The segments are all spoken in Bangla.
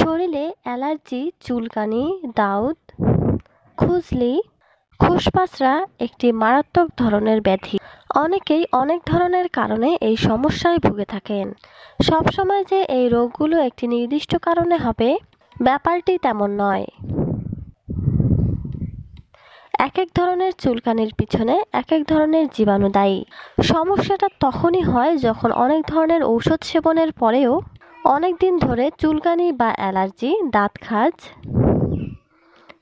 শরীরে অ্যালার্জি চুলকানি দাউদ খুজলি খুশপাসরা একটি মারাত্মক ধরনের ব্যাধি অনেকেই অনেক ধরনের কারণে এই সমস্যায় ভুগে থাকেন সবসময় যে এই রোগগুলো একটি নির্দিষ্ট কারণে হবে ব্যাপারটি তেমন নয় এক এক ধরনের চুলকানির পিছনে এক এক ধরনের জীবাণু দায়ী সমস্যাটা তখনই হয় যখন অনেক ধরনের ঔষধ সেবনের পরেও অনেক দিন ধরে চুলকানি বা অ্যালার্জি দাঁত খাজ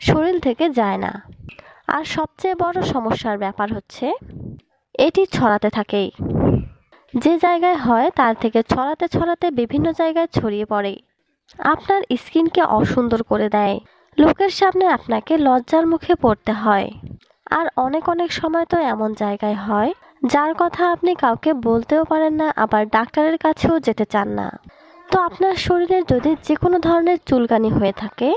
শরীর থেকে যায় না আর সবচেয়ে বড় সমস্যার ব্যাপার হচ্ছে এটি ছড়াতে থাকেই যে জায়গায় হয় তার থেকে ছড়াতে ছড়াতে বিভিন্ন জায়গায় ছড়িয়ে পড়ে আপনার স্কিনকে অসুন্দর করে দেয় লোকের সামনে আপনাকে লজ্জার মুখে পড়তে হয় আর অনেক অনেক সময় তো এমন জায়গায় হয় যার কথা আপনি কাউকে বলতেও পারেন না আবার ডাক্তারের কাছেও যেতে চান না তো আপনার শরীরে যদি যে কোনো ধরনের চুলকানি হয়ে থাকে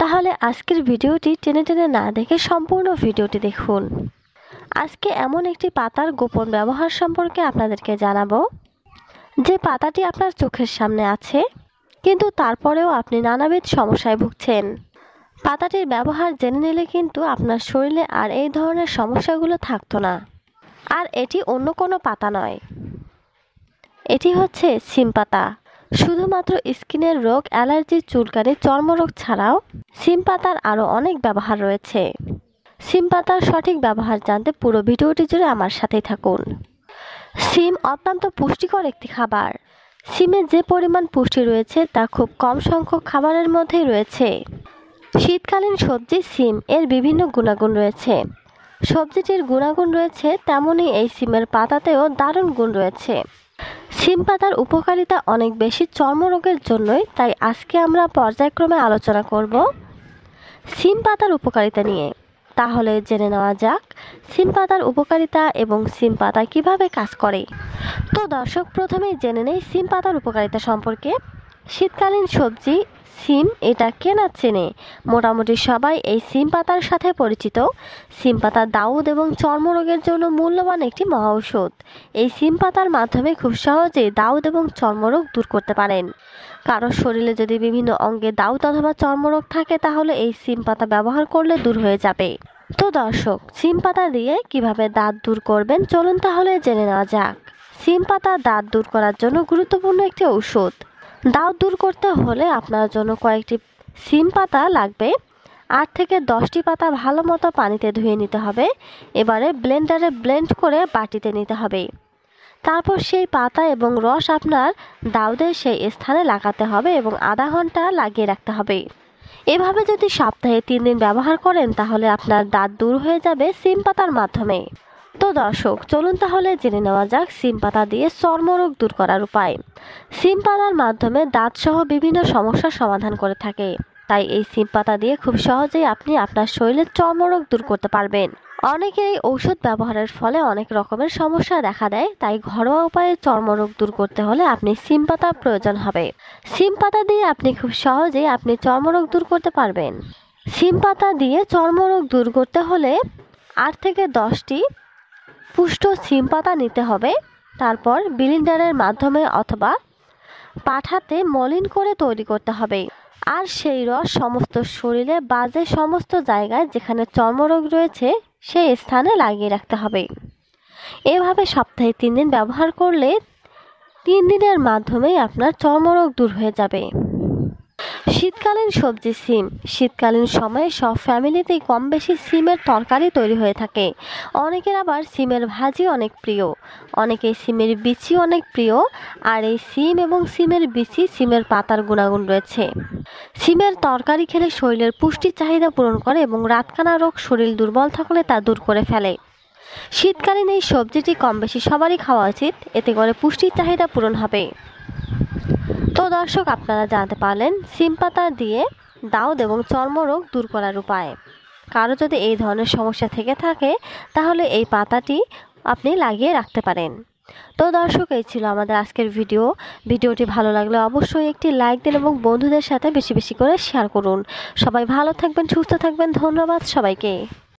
তাহলে আজকের ভিডিওটি টেনে টেনে না দেখে সম্পূর্ণ ভিডিওটি দেখুন আজকে এমন একটি পাতার গোপন ব্যবহার সম্পর্কে আপনাদেরকে জানাবো যে পাতাটি আপনার চোখের সামনে আছে কিন্তু তারপরেও আপনি নানাবিধ সমস্যায় ভুগছেন পাতাটির ব্যবহার জেনে নিলে কিন্তু আপনার শরীরে আর এই ধরনের সমস্যাগুলো থাকতো না আর এটি অন্য কোনো পাতা নয় এটি হচ্ছে সিম পাতা শুধুমাত্র স্কিনের রোগ অ্যালার্জি চুলকানি চর্মরোগ ছাড়াও সিম পাতার আরও অনেক ব্যবহার রয়েছে সিম পাতার সঠিক ব্যবহার জানতে পুরো ভিডিওটি জুড়ে আমার সাথেই থাকুন সিম অত্যন্ত পুষ্টিকর একটি খাবার সিমে যে পরিমাণ পুষ্টি রয়েছে তা খুব কম সংখ্যক খাবারের মধ্যেই রয়েছে শীতকালীন সবজি সিম এর বিভিন্ন গুণাগুণ রয়েছে সবজিটির গুণাগুণ রয়েছে তেমনই এই সিমের পাতাতেও দারুণ গুণ রয়েছে সিম পাতার উপকারিতা অনেক বেশি চর্মরোগের জন্যই তাই আজকে আমরা পর্যায়ক্রমে আলোচনা করব সিম পাতার উপকারিতা নিয়ে তাহলে জেনে নেওয়া যাক সিম পাতার উপকারিতা এবং সিম পাতা কীভাবে কাজ করে তো দর্শক প্রথমেই জেনে নেই সিম পাতার উপকারিতা সম্পর্কে শীতকালীন সবজি সিম এটা কেনা চেনে মোটামুটি সবাই এই সিম পাতার সাথে পরিচিত সিম পাতা দাউদ এবং চর্মরোগের জন্য মূল্যবান একটি মহা ঔষধ এই সিম পাতার মাধ্যমে খুব সহজে দাউদ এবং চর্মরোগ দূর করতে পারেন কারো শরীরে যদি বিভিন্ন অঙ্গে দাউদ অথবা চর্মরোগ থাকে তাহলে এই সিম পাতা ব্যবহার করলে দূর হয়ে যাবে তো দর্শক সিম পাতা দিয়ে কিভাবে দাঁত দূর করবেন চলুন তাহলে জেনে নেওয়া যাক সিম পাতা দাঁত দূর করার জন্য গুরুত্বপূর্ণ একটি ঔষধ দাউদ দূর করতে হলে আপনার জন্য কয়েকটি সিম পাতা লাগবে আট থেকে দশটি পাতা ভালো মতো পানিতে ধুয়ে নিতে হবে এবারে ব্লেন্ডারে ব্লেন্ড করে বাটিতে নিতে হবে তারপর সেই পাতা এবং রস আপনার দাউদের সেই স্থানে লাগাতে হবে এবং আধা ঘন্টা লাগিয়ে রাখতে হবে এভাবে যদি সপ্তাহে তিন দিন ব্যবহার করেন তাহলে আপনার দাঁত দূর হয়ে যাবে সিম পাতার মাধ্যমে তো দর্শক চলুন তাহলে জেনে নেওয়া যাক সিম পাতা দিয়ে চর্মরোগ দূর করার উপায় সিম পাতার মাধ্যমে দাঁতসহ বিভিন্ন সমস্যার সমাধান করে থাকে তাই এই সিম পাতা দিয়ে খুব সহজেই আপনি আপনার শরীরের চর্মরোগ দূর করতে পারবেন অনেকে এই ঔষধ ব্যবহারের ফলে অনেক রকমের সমস্যা দেখা দেয় তাই ঘরোয়া উপায়ে চর্মরোগ দূর করতে হলে আপনি সিম পাতা প্রয়োজন হবে সিম পাতা দিয়ে আপনি খুব সহজেই আপনি চর্মরোগ দূর করতে পারবেন সিম পাতা দিয়ে চর্মরোগ দূর করতে হলে আট থেকে দশটি পুষ্ট সিম পাতা নিতে হবে তারপর বিলিন্ডারের মাধ্যমে অথবা পাঠাতে মলিন করে তৈরি করতে হবে আর সেই রস সমস্ত শরীরে বাজে সমস্ত জায়গায় যেখানে চর্মরোগ রয়েছে সেই স্থানে লাগিয়ে রাখতে হবে এভাবে সপ্তাহে তিন দিন ব্যবহার করলে তিন দিনের মাধ্যমেই আপনার চর্মরোগ দূর হয়ে যাবে শীতকালীন সবজি সিম শীতকালীন সময়ে সব ফ্যামিলিতেই কম বেশি সিমের তরকারি তৈরি হয়ে থাকে অনেকের আবার সিমের ভাজি অনেক প্রিয় অনেকে সিমের বিচি অনেক প্রিয় আর এই সিম এবং সিমের বিচি সিমের পাতার গুণাগুণ রয়েছে সিমের তরকারি খেলে শরীরের পুষ্টি চাহিদা পূরণ করে এবং রাতকানা রোগ শরীর দুর্বল থাকলে তা দূর করে ফেলে শীতকালীন এই সবজিটি কম বেশি সবারই খাওয়া উচিত এতে করে পুষ্টির চাহিদা পূরণ হবে তো দর্শক আপনারা জানতে পারলেন সিম পাতা দিয়ে দাউদ এবং চর্মরোগ দূর করার উপায় কারো যদি এই ধরনের সমস্যা থেকে থাকে তাহলে এই পাতাটি আপনি লাগিয়ে রাখতে পারেন তো দর্শক এই ছিল আমাদের আজকের ভিডিও ভিডিওটি ভালো লাগলে অবশ্যই একটি লাইক দিন এবং বন্ধুদের সাথে বেশি বেশি করে শেয়ার করুন সবাই ভালো থাকবেন সুস্থ থাকবেন ধন্যবাদ সবাইকে